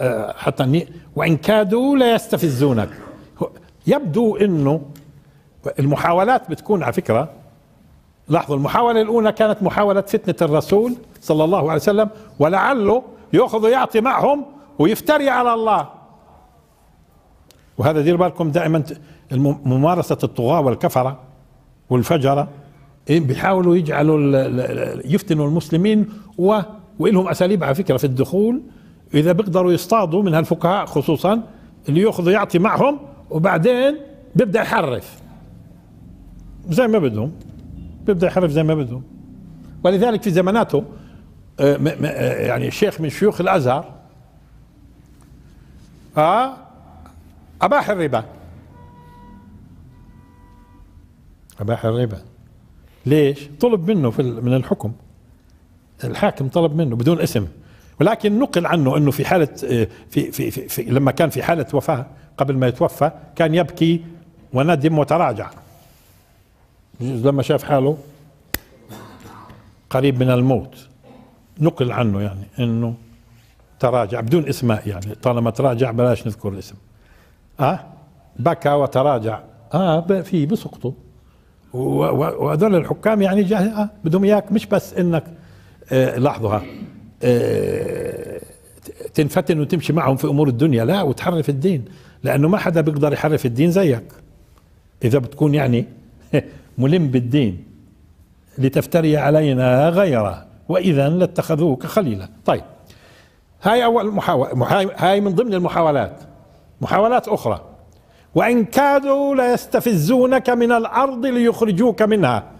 آه، حتى وإن كادوا ليستفزونك يبدو أنه المحاولات بتكون على فكرة لاحظوا المحاولة الأولى كانت محاولة فتنة الرسول صلى الله عليه وسلم ولعله يأخذ يعطي معهم ويفتري على الله وهذا دير بالكم دائما ممارسة الطغاة والكفرة والفجرة إيه، بيحاولوا يجعلوا يفتنوا المسلمين و... وإلهم أساليب على فكرة في الدخول اذا بيقدروا يصطادوا من هالفقهاء خصوصا اللي ياخذوا يعطي معهم وبعدين بيبدا يحرف زي ما بدهم بيبدا يحرف زي ما بدهم ولذلك في زماناته آه، آه، يعني شيخ من شيوخ الازهر اه اباح الربا اباح الربا ليش؟ طلب منه في من الحكم الحاكم طلب منه بدون اسم ولكن نقل عنه انه في حاله آه، في في, في, في لما كان في حاله وفاه قبل ما يتوفى كان يبكي وندم وتراجع لما شاف حاله قريب من الموت نقل عنه يعني انه تراجع بدون اسماء يعني طالما تراجع بلاش نذكر الاسم اه بكى وتراجع اه في بسقطوا وهذول الحكام يعني آه بدهم اياك مش بس انك آه لاحظوا ها آه، تنفتن وتمشي معهم في امور الدنيا لا وتحرف الدين لانه ما حدا بيقدر يحرف الدين زيك اذا بتكون يعني ملم بالدين لتفتري علينا غيره واذا لاتخذوك خليلا طيب هاي اول محاوله هاي من ضمن المحاولات محاولات اخرى وان كادوا ليستفزونك من الارض ليخرجوك منها